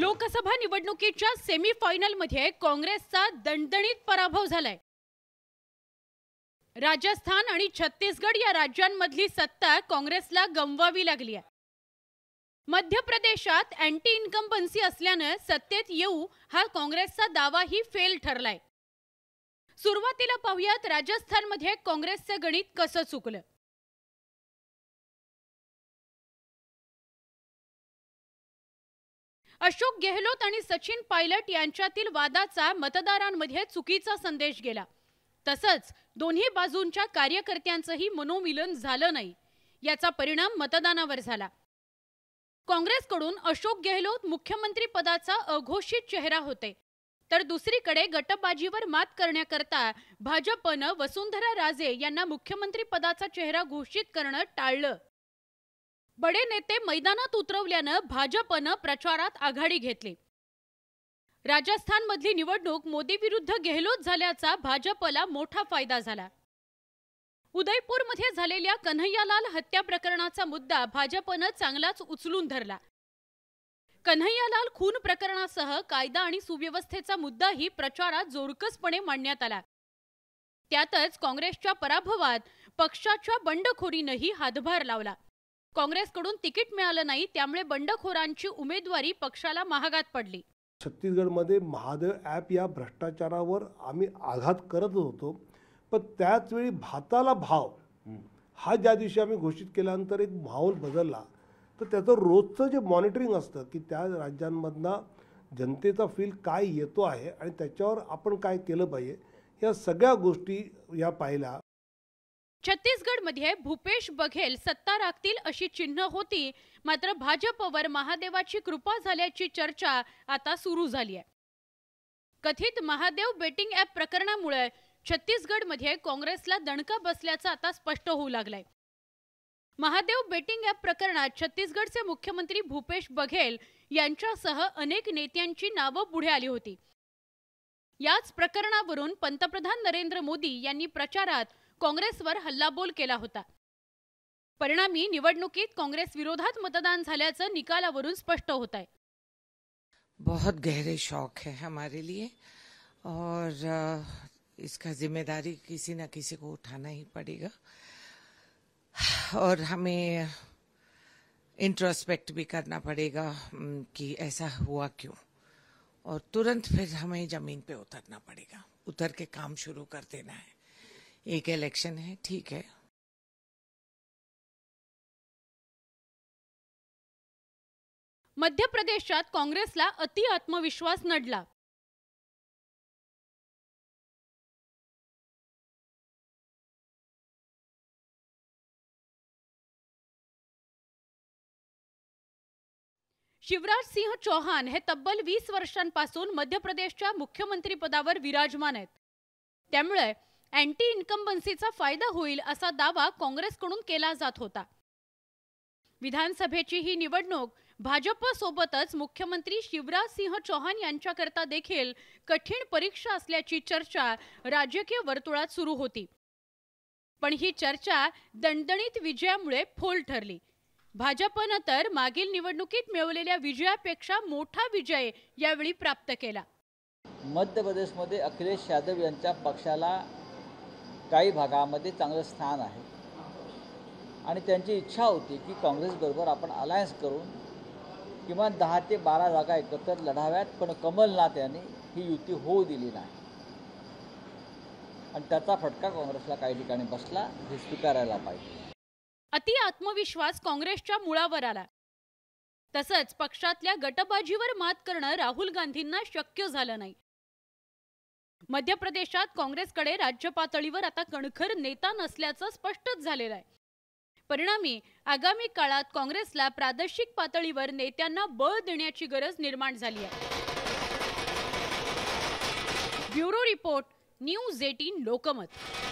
लोकसभा निवडणुकीच्या सेमीफायनलमध्ये काँग्रेसचा दणदणीत पराभव झालाय राजस्थान आणि छत्तीसगड या राज्यांमधली सत्ता काँग्रेसला गमवावी लागली आहे मध्य प्रदेशात अँटी इन्कम्बन्सी असल्यानं सत्तेत येऊ हा काँग्रेसचा दावाही फेल ठरलाय सुरुवातीला पाहुयात राजस्थानमध्ये काँग्रेसचं गणित कसं चुकलं अशोक गेहलोत आणि सचिन पायलट यांच्यातील वादाचा मतदारांमध्ये चुकीचा संदेश गेला तसंच दोन्ही बाजूंच्या कार्यकर्त्यांचंही मनोमिलन झालं नाही याचा परिणाम मतदानावर झाला काँग्रेसकडून अशोक गेहलोत मुख्यमंत्री पदाचा अघोषित चेहरा होते तर दुसरीकडे गटबाजीवर मात करण्याकरता भाजपनं वसुंधरा राजे यांना मुख्यमंत्री पदाचा चेहरा घोषित करणं टाळलं बडे नेते मैदानात उतरवल्यानं भाजपनं प्रचारात आघाडी घेतली राजस्थानमधली निवडणूक मोदी विरुद्ध गेहलोत झाल्याचा भाजपला मोठा फायदा झाला उदयपूरमध्ये झालेल्या कन्हैयालाल हत्या प्रकरणाचा मुद्दा भाजपनं चांगलाच उचलून धरला कन्हैयालाल खून प्रकरणासह कायदा आणि सुव्यवस्थेचा मुद्दाही प्रचारात जोरकसपणे मांडण्यात आला त्यातच काँग्रेसच्या पराभवात पक्षाच्या बंडखोरीनंही हातभार लावला काँग्रेसकडून तिकीट मिळालं नाही त्यामुळे बंडखोरांची उमेदवारी पक्षाला महागात पडली छत्तीसगडमध्ये महादेव ॲप या भ्रष्टाचारावर आम्ही आघात करत होतो पण त्याचवेळी भाताला भाव हा ज्या दिवशी आम्ही घोषित केल्यानंतर एक माहोल बदलला तर त्याचं रोजचं जे मॉनिटरिंग असतं की त्या राज्यांमधनं जनतेचा फील काय येतो आहे आणि त्याच्यावर आपण काय केलं पाहिजे या सगळ्या गोष्टी या पाहिल्या छत्तीसगड मध्ये भूपेश बघेल सत्ता राखतील अशी चिन्ह होती मात्र भाजपवर महादेवाची कृपा झाल्याची चर्चा आता सुरू झाली आहे कथित महादेव बेटिंग ॲप प्रकरणामुळे मध्ये काँग्रेसला दणका बसल्याचं आता स्पष्ट होऊ लागलाय महादेव बेटिंग ऍप प्रकरणात छत्तीसगडचे मुख्यमंत्री भूपेश बघेल यांच्यासह अनेक नेत्यांची नावं पुढे आली होती याच प्रकरणावरून पंतप्रधान नरेंद्र मोदी यांनी प्रचारात कांग्रेस हल्ला हल्लाबोल के होता परिणामी निवडणुकीत कांग्रेस विरोधात मतदान झाल्याचं निकालावरून स्पष्ट होत आहे बहुत गहरे शौक है हमारे लिए और इसका जिम्मेदारी किसी न किसी को उठाना ही पड़ेगा और हमें इंट्रोस्पेक्ट भी करना पड़ेगा कि ऐसा हुआ क्यों और तुरंत फिर हमें जमीन पे उतरना पड़ेगा उतर के काम शुरू कर देना है एक इलेक्शन है ठीक है मध्य प्रदेशात काँग्रेसला अति आत्मविश्वास नडला शिवराज सिंह चौहान हे तब्बल वीस वर्षांपासून मध्य प्रदेशच्या पदावर विराजमान आहेत त्यामुळे अँटी इन्कम्बन्सीचा फायदा होईल असा दावा काँग्रेसकडून केला जात होता विधानसभेची ही निवडणूक भाजपसोबतच मुख्यमंत्री शिवराज सिंह चौहान यांच्याकरता देखील कठीण परीक्षा असल्याची चर्चा राजकीय वर्तुळात सुरू होती पण ही चर्चा दणदणीत विजयामुळे फोल ठरली भाजपनं तर मागील निवडणुकीत मिळवलेल्या विजयापेक्षा मोठा विजय यावेळी प्राप्त केला मध्य प्रदेशमध्ये अखिलेश यादव यांच्या पक्षाला काही भागामध्ये चांगलं स्थान आहे आणि त्यांची इच्छा होती की काँग्रेसबरोबर आपण अलायन्स करून किमान दहा ते बारा जागा एकत्र लढाव्यात पण कमलनाथ यांनी ही युती होऊ दिली नाही आणि त्याचा फटका काँग्रेसला काही ठिकाणी बसला हे स्वीकारायला पाहिजे अति आत्मविश्वास काँग्रेसच्या मुळावर आला तसंच पक्षातल्या गटबाजीवर मात करणं राहुल गांधींना शक्य झालं नाही मध्य प्रदेशात काँग्रेसकडे राज्य पातळीवर आता कणखर नेता नसल्याचं स्पष्टच झालेलं आहे परिणामी आगामी काळात काँग्रेसला प्रादेशिक पातळीवर नेत्यांना बळ देण्याची गरज निर्माण झाली आहे bureau report news eighteen Lokmat